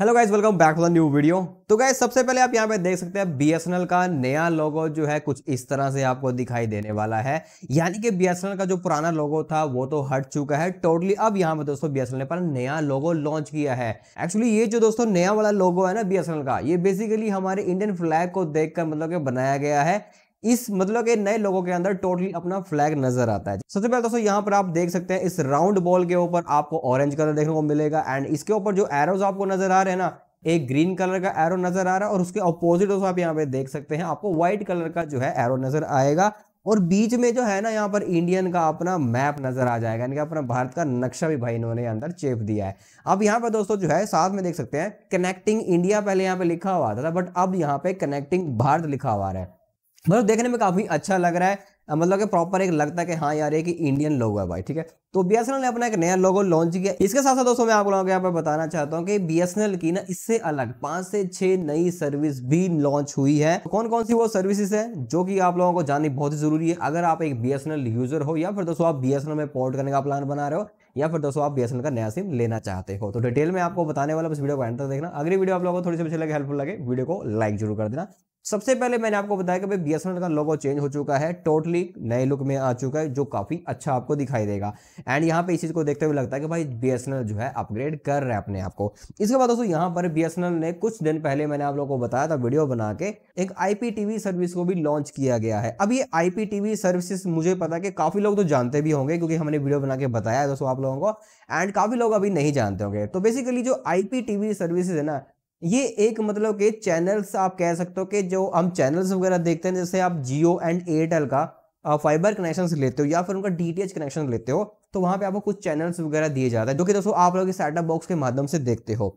hello guys welcome back the new video तो guys सबसे पहले आप यहां पे देख सकते हैं बीएसएनएल का नया लोगो जो है कुछ इस तरह से आपको दिखाई देने वाला है यानी कि बीएसएनएल का जो पुराना लोगो था वो तो हट चुका है टोटली अब यहाँ पे दोस्तों बीएसएनएल ने पर नया लोगो लॉन्च किया है एक्चुअली ये जो दोस्तों नया वाला लोगो है ना बी का ये बेसिकली हमारे इंडियन फ्लैग को देख कर, मतलब के बनाया गया है इस मतलब के नए लोगों के अंदर टोटली अपना फ्लैग नजर आता है सबसे पहले दोस्तों यहाँ पर आप देख सकते हैं इस राउंड बॉल के ऊपर आपको ऑरेंज कलर देखने को मिलेगा एंड इसके ऊपर जो एरोज आपको नजर आ रहे हैं ना एक ग्रीन कलर का एरो नजर आ रहा है और उसके अपोजिट दोस्तों आप यहाँ पे देख सकते हैं आपको व्हाइट कलर का जो है एरो नजर आएगा और बीच में जो है ना यहाँ पर इंडियन का अपना मैप नजर आ जाएगा यानी कि अपना भारत का नक्शा भी भाई इन्होंने अंदर चेप दिया है अब यहाँ पर दोस्तों जो है साथ में देख सकते हैं कनेक्टिंग इंडिया पहले यहाँ पे लिखा हुआ था बट अब यहाँ पे कनेक्टिंग भारत लिखा हुआ है मतलब देखने में काफ़ी अच्छा लग रहा है मतलब कि प्रॉपर एक लगता है कि हाँ यार ये कि इंडियन लोगो है भाई ठीक है तो बी ने अपना एक नया लोगो लॉन्च किया इसके साथ साथ दोस्तों मैं आप लोगों को यहाँ पर बताना चाहता हूँ कि बी की ना इससे अलग पांच से छह नई सर्विस भी लॉन्च हुई है तो कौन कौन सी वो सर्विसेज है जो कि आप लोगों को जाननी बहुत ही जरूरी है अगर आप एक बी यूजर हो या फिर दोस्तों आप बी में पोर्ट करने का प्लान बना रहे हो या फिर दोस्तों आप बी का नया सिम लेना चाहते हो तो डिटेल में आपको बताने वाला बस वीडियो को एंटर देखना अगली वीडियो आप लोगों को थोड़ी सी अच्छी लगे हेल्पफुल लगे वीडियो को लाइक जरूर कर देना सबसे पहले मैंने आपको बताया कि भाई बी का लोगो चेंज हो चुका है टोटली नए लुक में आ चुका है जो काफ़ी अच्छा आपको दिखाई देगा एंड यहाँ पे इस चीज़ को देखते हुए लगता है कि भाई बी जो है अपग्रेड कर रहा है अपने आप को इसके बाद दोस्तों यहाँ पर बी ने कुछ दिन पहले मैंने आप लोगों को बताया था वीडियो बना के एक आई सर्विस को भी लॉन्च किया गया है अब ये आई सर्विस मुझे पता कि काफ़ी लोग तो जानते भी होंगे क्योंकि हमने वीडियो बना के बताया है दोस्तों आप लोगों को एंड काफ़ी लोग अभी नहीं जानते होंगे तो बेसिकली जो आई सर्विसेज है ना ये एक मतलब के चैनल्स आप कह सकते हो कि जो हम चैनल्स वगैरह देखते हैं जैसे आप जियो एंड एयरटेल का फाइबर कनेक्शन लेते हो या फिर उनका डी कनेक्शन लेते हो तो वहाँ पे आपको कुछ चैनल्स वगैरह दिए जाते हैं जो कि दोस्तों आप लोग सेटअप बॉक्स के माध्यम से देखते हो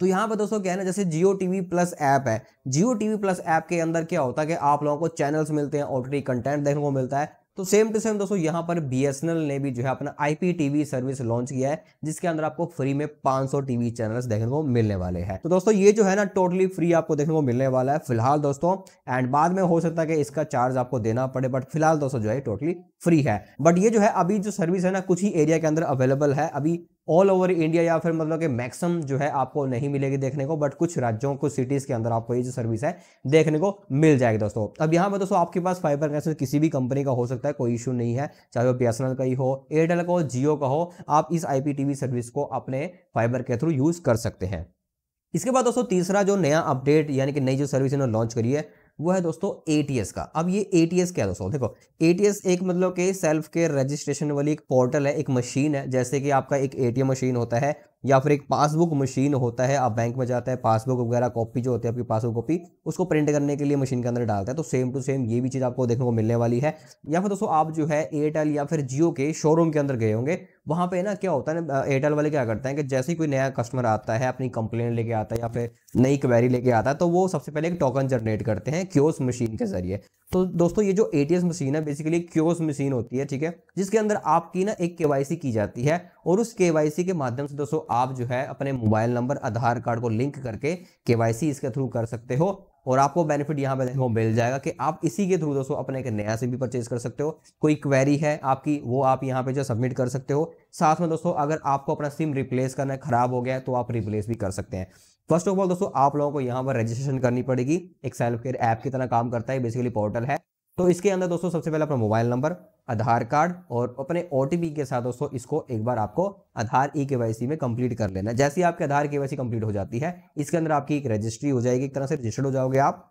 तो यहाँ पर दोस्तों क्या है ना जैसे जियो टीवी प्लस ऐप है जियो टीवी प्लस ऐप के अंदर क्या होता है कि आप लोगों को चैनल्स मिलते हैं ऑलरेडी कंटेंट देखने को मिलता है तो सेम टू सेम दोस्तों यहाँ पर बी ने भी जो है अपना आईपी सर्विस लॉन्च किया है जिसके अंदर आपको फ्री में 500 टीवी चैनल देखने को मिलने वाले हैं तो दोस्तों ये जो है ना टोटली फ्री आपको देखने को मिलने वाला है फिलहाल दोस्तों एंड बाद में हो सकता है कि इसका चार्ज आपको देना पड़े बट फिलहाल दोस्तों जो है टोटली फ्री है बट ये जो है अभी जो सर्विस है ना कुछ ही एरिया के अंदर अवेलेबल है अभी ऑल ओवर इंडिया या फिर मतलब कि मैक्सिमम जो है आपको नहीं मिलेगी देखने को बट कुछ राज्यों कुछ सिटीज़ के अंदर आपको ये जो सर्विस है देखने को मिल जाएगी दोस्तों अब यहाँ पर दोस्तों आपके पास फाइबर कनेक्शन किसी भी कंपनी का हो सकता है कोई इशू नहीं है चाहे वो बी का ही हो एयरटेल का हो जियो का हो आप इस आई सर्विस को अपने फाइबर के थ्रू यूज़ कर सकते हैं इसके बाद दोस्तों तीसरा जो नया अपडेट यानी कि नई जो सर्विस इन्होंने लॉन्च करी है वो है दोस्तों एटीएस का अब ये एटीएस क्या है दोस्तों देखो एस एक मतलब कि सेल्फ केयर रजिस्ट्रेशन वाली एक पोर्टल है एक मशीन है जैसे कि आपका एक एम मशीन होता है या फिर एक पासबुक मशीन होता है आप बैंक में जाते हैं पासबुक वगैरह कॉपी जो होती है आपकी पासबुक कॉपी उसको प्रिंट करने के लिए मशीन के अंदर डालता है तो सेम टू सेम ये भी चीज़ आपको देखने को मिलने वाली है या फिर दोस्तों आप जो है एयरटेल या फिर जियो के शोरूम के अंदर गए होंगे वहाँ पे ना क्या होता है ना एयरटेल वाले क्या करते हैं कि जैसे ही कोई नया कस्टमर आता है अपनी कंप्लेन लेके आता है या फिर नई क्वेरी लेके आता है तो वो सबसे पहले एक टोकन जनरेट करते हैं क्योस मशीन के जरिए तो दोस्तों ये जो ए मशीन है बेसिकली क्योस मशीन होती है ठीक है जिसके अंदर आपकी ना एक के की जाती है और उस के के माध्यम से दोस्तों आप जो है अपने मोबाइल नंबर आधार कार्ड को लिंक करके के इसके थ्रू कर सकते हो और आपको बेनिफिट यहाँ पे देखो मिल जाएगा कि आप इसी के थ्रू दोस्तों अपने एक नया सिम भी परचेज कर सकते हो कोई क्वेरी है आपकी वो आप यहाँ पे जो सबमिट कर सकते हो साथ में दोस्तों अगर आपको अपना सिम रिप्लेस करना है खराब हो गया है तो आप रिप्लेस भी कर सकते हैं फर्स्ट ऑफ ऑल दोस्तों आप लोगों को यहाँ पर रजिस्ट्रेशन करनी पड़ेगी एक सेल्फ केयर ऐप की तरह काम करता है बेसिकली पोर्टल है तो इसके अंदर दोस्तों सबसे पहले अपना मोबाइल नंबर आधार कार्ड और अपने ओ के साथ दोस्तों इसको एक बार आपको आधार ई e के में कंप्लीट कर लेना जैसे ही आपके आधार के e कंप्लीट हो जाती है इसके अंदर आपकी एक रजिस्ट्री हो जाएगी एक तरह से रजिस्टर्ड हो जाओगे आप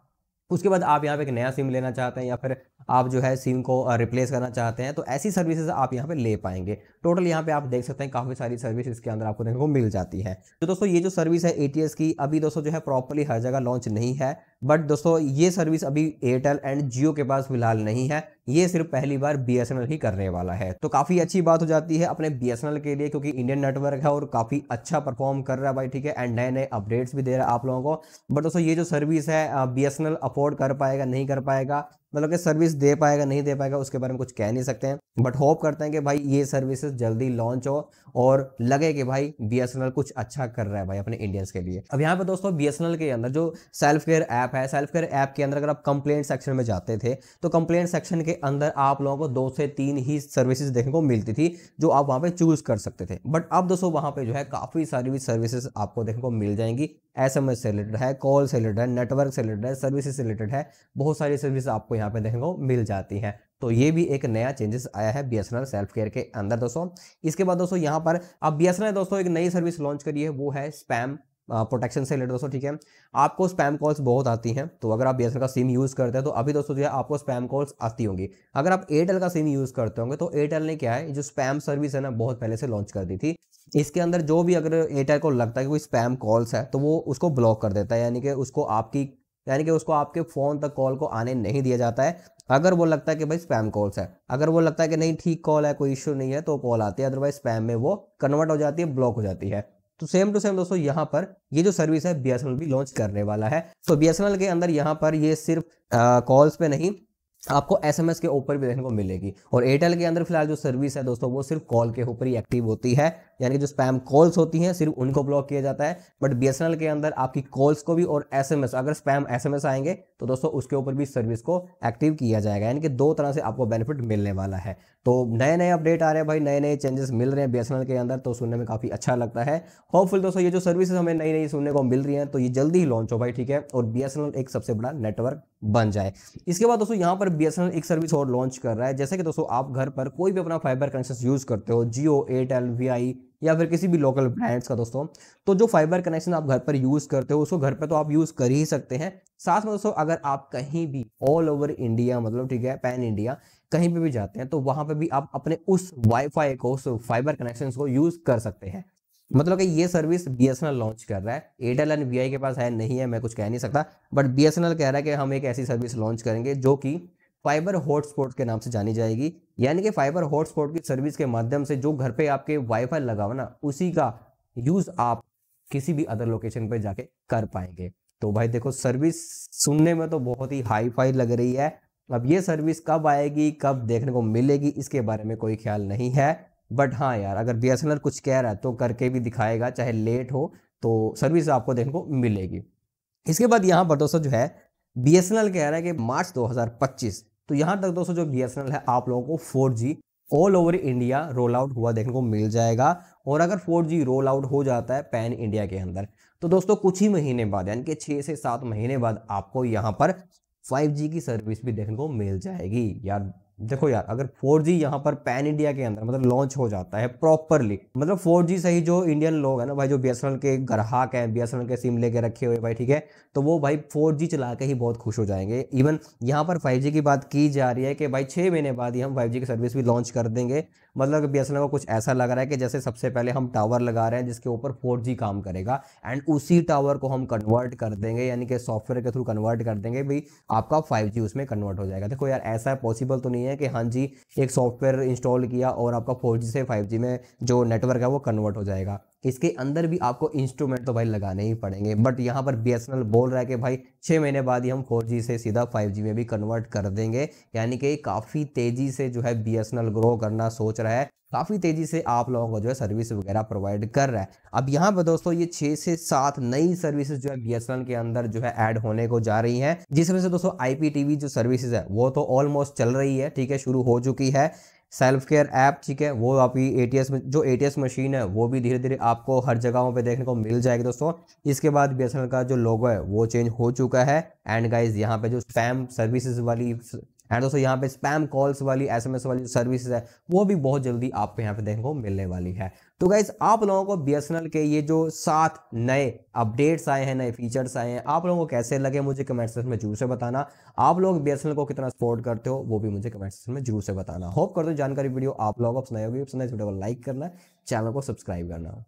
उसके बाद आप यहाँ पे एक नया सिम लेना चाहते हैं या फिर आप जो है सिम को रिप्लेस करना चाहते हैं तो ऐसी सर्विसेज आप यहाँ पे ले पाएंगे टोटल यहाँ पे आप देख सकते हैं काफ़ी सारी सर्विस इसके अंदर आपको देखने को मिल जाती है तो दोस्तों ये जो सर्विस है ए की अभी दोस्तों जो है प्रॉपरली हर जगह लॉन्च नहीं है बट दोस्तों ये सर्विस अभी एयरटेल एंड जियो के पास फिलहाल नहीं है ये सिर्फ पहली बार बी ही करने वाला है तो काफ़ी अच्छी बात हो जाती है अपने बी के लिए क्योंकि इंडियन नेटवर्क है और काफ़ी अच्छा परफॉर्म कर रहा है भाई ठीक है एंड नए नए अपडेट्स भी दे रहा है आप लोगों को बट दोस्तों ये जो सर्विस है बी अफोर्ड कर पाएगा नहीं कर पाएगा मतलब कि सर्विस दे पाएगा नहीं दे पाएगा उसके बारे में कुछ कह नहीं सकते हैं बट होप करते हैं कि भाई ये सर्विसेज जल्दी लॉन्च हो और लगे कि भाई बी कुछ अच्छा कर रहा है भाई अपने इंडियंस के लिए अब यहाँ पे दोस्तों बी के अंदर जो सेल्फ केयर ऐप है सेल्फ केयर ऐप के अंदर अगर आप कंप्लेंट सेक्शन में जाते थे तो कंप्लेंट सेक्शन के अंदर आप लोगों को दो से तीन ही सर्विसेज देखने को मिलती थी जो आप वहाँ पे चूज कर सकते थे बट अब दोस्तों वहाँ पे जो है काफ़ी सारी भी सर्विसेज आपको देखने को मिल जाएंगी एस एम एस से रिलेटेड है कॉल से रिलेटेड है नेटवर्क से रिलेटेड है सर्विस से रिलेटेड है बहुत सारी सर्विस आपको यहाँ पे देखने को मिल जाती हैं तो ये भी एक नया चेंजेस आया है बीएसएनएल सेल्फ केयर के अंदर दोस्तों इसके बाद दोस्तों यहाँ पर अब बीएसएनएल दोस्तों एक नई सर्विस लॉन्च करी है वो है स्पैम प्रोटेक्शन से रिलेटेड दोस्तों ठीक है आपको स्पैम कॉल्स बहुत आती हैं तो अगर आप बी का सिम यूज़ करते हैं तो अभी दोस्तों जो है आपको स्पैम कॉल्स आती होंगी अगर आप एयरटेल का सिम यूज़ करते होंगे तो एयरटेल ने क्या है जो स्पैम सर्विस है ना बहुत पहले से लॉन्च कर दी थी इसके अंदर जो भी अगर एयरटेल को लगता है कि कोई स्पैम कॉल्स है तो वो उसको ब्लॉक कर देता है यानी कि उसको आपकी यानी कि उसको आपके फ़ोन तक कॉल को आने नहीं दिया जाता है अगर वो लगता है कि भाई स्पैम कॉल्स है अगर वो लगता है कि नहीं ठीक कॉल है कोई इशू नहीं है तो कॉल आती है अदरवाइज स्पैम में वो कन्वर्ट हो जाती है ब्लॉक हो जाती है तो सेम टू सेम दोस्तों यहाँ पर ये जो सर्विस है बी भी लॉन्च करने वाला है तो बी के अंदर यहाँ पर ये सिर्फ कॉल्स पे नहीं आपको एसएमएस के ऊपर भी देखने को मिलेगी और एयरटेल के अंदर फिलहाल जो सर्विस है दोस्तों वो सिर्फ कॉल के ऊपर ही एक्टिव होती है यानी कि जो स्पैम कॉल्स होती हैं सिर्फ उनको ब्लॉक किया जाता है बट बी के अंदर आपकी कॉल्स को भी और एस अगर स्पैम एस आएंगे तो दोस्तों उसके ऊपर भी सर्विस को एक्टिव किया जाएगा यानी कि दो तरह से आपको बेनिफिट मिलने वाला है तो नए नए अपडेट आ रहे हैं भाई नए नए चेंजेस मिल रहे हैं बी के अंदर तो सुनने में काफ़ी अच्छा लगता है होपफुल दोस्तों ये जो सर्विसेज हमें नई नई सुनने को मिल रही हैं तो ये जल्दी ही लॉन्च हो भाई ठीक है और बी एक सबसे बड़ा नेटवर्क बन जाए इसके बाद दोस्तों यहाँ पर बी एक सर्विस और लॉन्च कर रहा है जैसे कि दोस्तों आप घर पर कोई भी अपना फाइबर कनेक्शन यूज़ करते हो जियो एयरटेल वी या फिर किसी भी लोकल ब्रांड्स का दोस्तों तो जो फाइबर कनेक्शन आप घर पर यूज़ करते हो उसको घर पर तो आप यूज़ कर ही सकते हैं साथ में दोस्तों अगर आप कहीं भी ऑल ओवर इंडिया मतलब ठीक है पैन इंडिया कहीं पर भी जाते हैं तो वहाँ पर भी आप अपने उस वाईफाई को उस फाइबर कनेक्शन को यूज़ कर सकते हैं मतलब कि ये सर्विस बी एस लॉन्च कर रहा है एयरटेल एंड वी के पास है नहीं है मैं कुछ कह नहीं सकता बट बी कह रहा है कि हम एक ऐसी सर्विस लॉन्च करेंगे जो कि फाइबर हॉटस्पॉट के नाम से जानी जाएगी यानी कि फाइबर हॉटस्पॉट की सर्विस के माध्यम से जो घर पे आपके वाईफाई लगाओ ना उसी का यूज आप किसी भी अदर लोकेशन पे जाके कर पाएंगे तो भाई देखो सर्विस सुनने में तो बहुत ही हाई फाई लग रही है अब ये सर्विस कब आएगी कब देखने को मिलेगी इसके बारे में कोई ख्याल नहीं है बट हाँ यार अगर बी कुछ कह रहा है तो करके भी दिखाएगा चाहे लेट हो तो सर्विस आपको देखने को मिलेगी इसके बाद यहाँ पर दोस्तों जो है बी कह रहा है कि मार्च 2025 तो यहाँ तक दोस्तों जो बी है आप लोगों को 4G all over India roll out हुआ देखने को मिल जाएगा और अगर जी रोल आउट हो जाता है पैन इंडिया के अंदर तो दोस्तों कुछ ही महीने बाद यानी कि छः से सात महीने बाद आपको यहाँ पर 5G की सर्विस भी देखने को मिल जाएगी यार देखो यार अगर 4G जी यहाँ पर पैन इंडिया के अंदर मतलब लॉन्च हो जाता है प्रॉपरली मतलब 4G से ही जो इंडियन लोग हैं ना भाई जो बी के ग्राहक हैं बी के सिम लेके रखे हुए भाई ठीक है तो वो भाई 4G चला के ही बहुत खुश हो जाएंगे इवन यहाँ पर 5G की बात की जा रही है कि भाई छः महीने बाद ही हम 5G की सर्विस भी लॉन्च कर देंगे मतलब एन एल को कुछ ऐसा लग रहा है कि जैसे सबसे पहले हम टावर लगा रहे हैं जिसके ऊपर फोर जी काम करेगा एंड उसी टावर को हम कन्वर्ट कर देंगे यानी कि सॉफ्टवेयर के थ्रू कन्वर्ट कर देंगे भाई आपका फाइव जी उसमें कन्वर्ट हो जाएगा देखो यार ऐसा पॉसिबल तो नहीं है कि हाँ जी एक सॉफ्टवेयर इंस्टॉल किया और आपका फोर जी से फाइव जी में जो नेटवर्क है वो कन्वर्ट हो जाएगा इसके अंदर भी आपको इंस्ट्रूमेंट तो भाई लगाने ही पड़ेंगे बट यहाँ पर बी बोल रहा है कि भाई छः महीने बाद ही हम फोर से सीधा फाइव में भी कन्वर्ट कर देंगे यानी कि काफ़ी तेज़ी से जो है बी ग्रो करना सोच रहा है काफ़ी तेज़ी से आप लोगों को जो है सर्विस वगैरह प्रोवाइड कर रहा है अब यहाँ पर दोस्तों ये छः से सात नई सर्विसेज जो है बी के अंदर जो है ऐड होने को जा रही हैं जिसमें से दोस्तों आई जो सर्विसेज है वो तो ऑलमोस्ट चल रही है ठीक है शुरू हो चुकी है सेल्फ केयर ऐप ठीक है वो आपकी ए में जो ए मशीन है वो भी धीरे धीरे आपको हर जगहों पे देखने को मिल जाएगी दोस्तों इसके बाद बी का जो लोगो है वो चेंज हो चुका है एंड गाइज यहाँ पे जो स्पैम सर्विसेज वाली एंड दोस्तों यहाँ पे स्पैम कॉल्स वाली एसएमएस वाली सर्विस है वो भी बहुत जल्दी आपको यहाँ पे देखने को मिलने वाली है तो गाइज आप लोगों को बी के ये जो सात नए अपडेट्स आए हैं नए फीचर्स आए हैं आप लोगों को कैसे लगे मुझे कमेंट सेक्शन में जरूर से बताना आप लोग बी को कितना सपोर्ट करते हो वो भी मुझे कमेंट सेक्शन में जरूर से बताना होप करते हो जानकारी वीडियो आप लोगों को पसंद आएगी पसंद आए वीडियो को लाइक करना चैनल को सब्सक्राइब करना